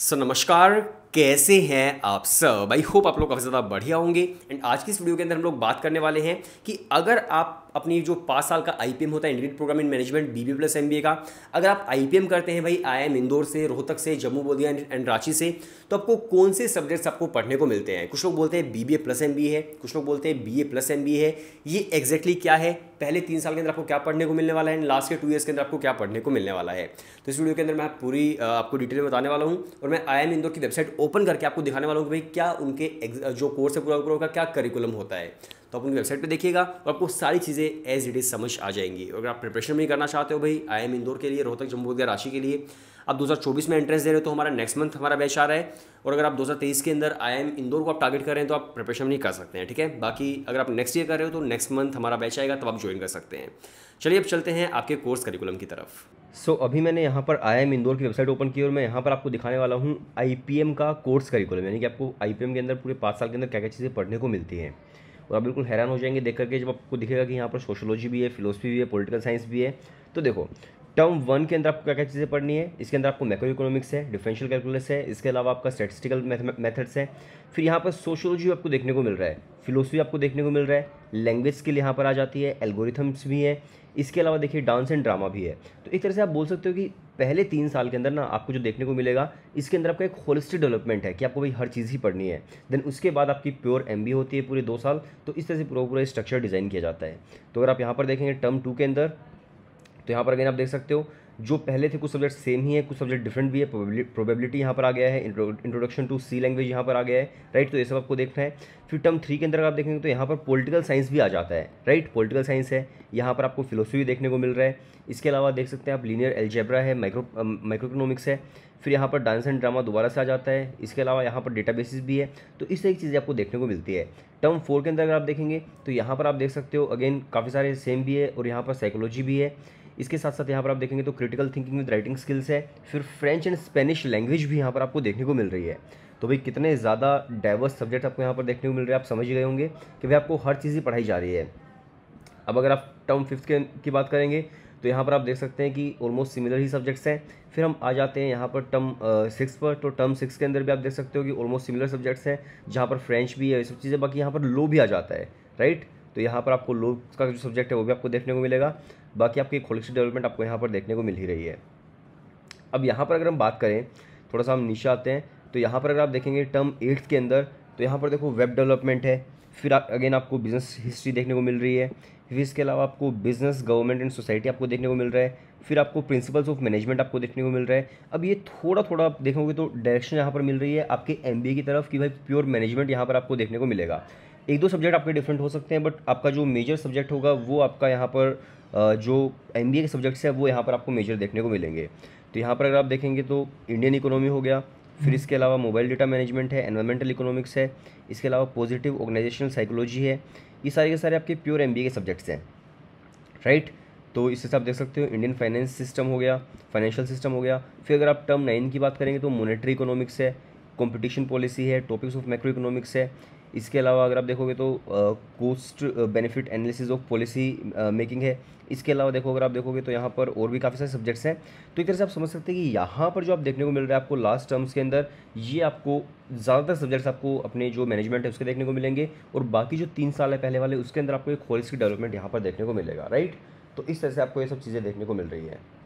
सो so, नमस्कार कैसे हैं आप सब आई होप आप लोग काफ़ी ज़्यादा बढ़िया होंगे एंड आज की इस वीडियो के अंदर हम लोग बात करने वाले हैं कि अगर आप अपनी जो पाँच साल का आई होता है integrate program in management B plus M का अगर आप आई करते हैं भाई आई इंदौर से रोहतक से जम्मू बोधिया एंड रांची से तो आपको कौन से सब्जेक्ट्स आपको पढ़ने को मिलते हैं कुछ लोग बोलते हैं बी प्लस एम है कुछ लोग बोलते हैं बी प्लस एम है ये एग्जैक्टली क्या है पहले तीन साल के अंदर आपको क्या पढ़ने को मिलने वाला है एंड लास्ट के टू ईयर्स के अंदर आपको क्या पढ़ने को मिलने वाला है तो इस वीडियो के अंदर मैं पूरी आपको डिटेल में बताने वाला हूँ और मैं आई एम इंदौर की वेबसाइट ओपन करके आपको दिखाने वाला हूँ कि भाई क्या उनके जो कोर्स है पूरा पूरा का क्या करिकुलम होता है तो आप उनकी वेबसाइट पर देखिएगा और आपको सारी चीज़ें एज इट इज़ समझ आ जाएंगी और अगर आप प्रिपरेशन भी करना चाहते हो भाई आई एम इंदौर के लिए रोहतक जम्मू राशि के लिए आप 2024 में एंट्रेंस दे रहे हो तो हमारा नेक्स्ट मंथ हमारा बैच आ रहा है और अगर आप 2023 के अंदर आई एम इंदौर को आप टारगेट कर रहे हैं तो आप प्रिपरेशन नहीं कर सकते हैं ठीक है बाकी अगर आप नेक्स्ट ईयर कर रहे हो तो नेक्स्ट मंथ हमारा बैच आएगा तब तो आप ज्वाइन कर सकते हैं चलिए अब चलते हैं आपके कोर्स करिकुलम की तरफ सो so, अभी मैंने यहाँ पर आई एम इंदौर की वेबसाइट ओपन की और मैं यहाँ पर आपको दिखाने वाला हूँ आई का कोर्स करिकुलम यानी कि आपको आई के अंदर पूरे पाँच साल के अंदर क्या क्या चीज़ें पढ़ने को मिलती हैं और आप बिल्कुल हैरान हो जाएंगे देख करके जब आपको दिखेगा कि यहाँ पर सोशोलॉजी भी है फिलोसफी भी है पॉलिटिकल साइंस भी है तो देखो टर्म वन के अंदर आपको क्या क्या चीज़ें पढ़नी है इसके अंदर आपको मैक्रो इकोनॉमिक्स है डिफरेंशियल कैलकुलस है इसके अलावा आपका स्टेटिस्टिकल मेथड्स है फिर यहाँ पर सोशोलॉजी आपको देखने को मिल रहा है फिलोसफी आपको देखने को मिल रहा है लैंग्वेज स्किल यहाँ पर आ जाती है एल्गोरिथम्स भी हैं इसके अलावा देखिए डांस एंड ड्रामा भी है तो एक तरह से आप बोल सकते हो कि पहले तीन साल के अंदर ना आपको जो देखने को मिलेगा इसके अंदर आपका एक होलिस्टिक डेवलपमेंट है कि आपको भाई हर चीज़ ही पढ़नी है देन उसके बाद आपकी प्योर एम होती है पूरे दो साल तो इस तरह से पूरा पूरा स्ट्रक्चर डिज़ाइन किया जाता है तो अगर आप यहाँ पर देखेंगे टर्म टू के अंदर तो यहाँ पर अगेन आप देख सकते हो जो पहले थे कुछ सब्जेक्ट सेम ही है कुछ सब्जेक्ट डिफरेंट भी है प्रोबेबिलिटी यहाँ पर आ गया है इंट्रोडक्शन टू सी लैंग्वेज यहाँ पर आ गया है राइट तो ये सब आपको देखना है फिर टर्म थ्री के अंदर आप देखेंगे तो यहाँ पर पॉलिटिकल साइंस भी आ जाता है राइट पॉलिटिकल साइंस है यहाँ पर आपको फिलोसफी देखने को मिल रहा है इसके अलावा देख सकते हैं आप लीनियर एल्जेब्रा है माइक्रो माइक्रोइकोनॉमिक्स um, है फिर यहाँ पर डांस एंड ड्रामा दोबारा से आ जाता है इसके अलावा यहाँ पर बेसिस भी है तो इस तरह की चीज़ें आपको देखने को मिलती है टर्म फोर के अंदर अगर आप देखेंगे तो यहाँ पर आप देख सकते हो अगेन काफ़ी सारे सेम भी है और यहाँ पर साइकोलॉजी भी है इसके साथ साथ यहाँ पर आप देखेंगे तो critical thinking with writing skills है फिर फ्रेंच एंड स्पेनिश लैंग्वेज भी यहाँ पर आपको देखने को मिल रही है तो भाई कितने ज़्यादा डाइवर्स सब्जेक्ट आपको यहाँ पर देखने को मिल रहे हैं आप समझ गए होंगे कि भाई आपको हर चीज़ ही पढ़ाई जा रही है अब अगर आप टर्म फिफ्थ के की बात करेंगे तो यहाँ पर आप देख सकते हैं कि ऑलमोस्ट सिमिलर ही सब्जेक्ट्स हैं फिर हम आ जाते हैं यहाँ पर टर्म सिक्स पर तो टर्म सिक्स के अंदर भी आप देख सकते हो कि ऑलमोस्ट सिमिलर सब्जेक्ट्स हैं जहाँ पर फ्रेंच भी है ये सब चीज़ें बाकी यहाँ पर लो भी आ जाता है राइट तो यहाँ पर आपको लो का जो सब्जेक्ट है वो भी आपको देखने को मिलेगा बाकी आपकी कॉलेक्शन डेवलपमेंट आपको यहाँ पर देखने को मिल ही रही है अब यहाँ पर अगर हम बात करें थोड़ा सा हम नीचे आते हैं तो यहाँ पर अगर आप देखेंगे टर्म एट्थ के अंदर तो यहाँ पर देखो वेब डेवलपमेंट है फिर आप अगेन आपको बिज़नेस हिस्ट्री देखने को मिल रही है फिर इसके अलावा आपको बिज़नेस गवर्नमेंट एंड सोसाइटी आपको देखने को मिल रहा है फिर आपको प्रिंसिपल्स ऑफ मैनेजमेंट आपको देखने को मिल रहा है अब ये थोड़ा थोड़ा आप देखोगे तो डायरेक्शन यहाँ पर मिल रही है आपके एम की तरफ कि भाई प्योर मैनेजमेंट यहाँ पर आपको देखने को मिलेगा एक दो सब्जेक्ट आपके डिफरेंट हो सकते हैं बट आपका जो मेजर सब्जेक्ट होगा वो आपका यहाँ पर जो एम के सब्जेक्ट्स हैं वो यहाँ पर आपको मेजर देखने को मिलेंगे तो यहाँ पर अगर आप देखेंगे तो इंडियन इकोनॉमी हो गया फिर इसके अलावा मोबाइल डेटा मैनेजमेंट है एनवायरमेंटल इकोनॉमिक्स है इसके अलावा पॉजिटिव ऑर्गेनाइजेशनल साइकोलॉजी है ये सारे के सारे आपके प्योर एम के सब्जेक्ट्स हैं राइट तो इससे आप देख सकते हो इंडियन फाइनेंस सिस्टम हो गया फाइनेंशियल सिस्टम हो गया फिर अगर आप टर्म नाइन की बात करेंगे तो मोनेटरी इकोनॉमिक्स है कॉम्पिटिशन पॉलिसी है टॉपिक्स ऑफ माइक्रो इकोनॉमिक्स है इसके अलावा अगर आप देखोगे तो cost benefit analysis of policy making है इसके अलावा देखो अगर आप देखोगे तो यहाँ पर और भी काफ़ी सारे सब्जेक्ट्स हैं तो एक तरह से आप समझ सकते हैं कि यहाँ पर जो आप देखने को मिल रहा है आपको लास्ट टर्म्स के अंदर ये आपको ज़्यादातर सब्जेक्ट्स आपको अपने जो मैनेजमेंट है उसके देखने को मिलेंगे और बाकी जो तीन साल है पहले वाले उसके अंदर आपको एक होलिस्टिक डेवलपमेंट यहाँ पर देखने को मिलेगा राइट तो इस तरह से आपको ये सब चीज़ें देखने को मिल रही है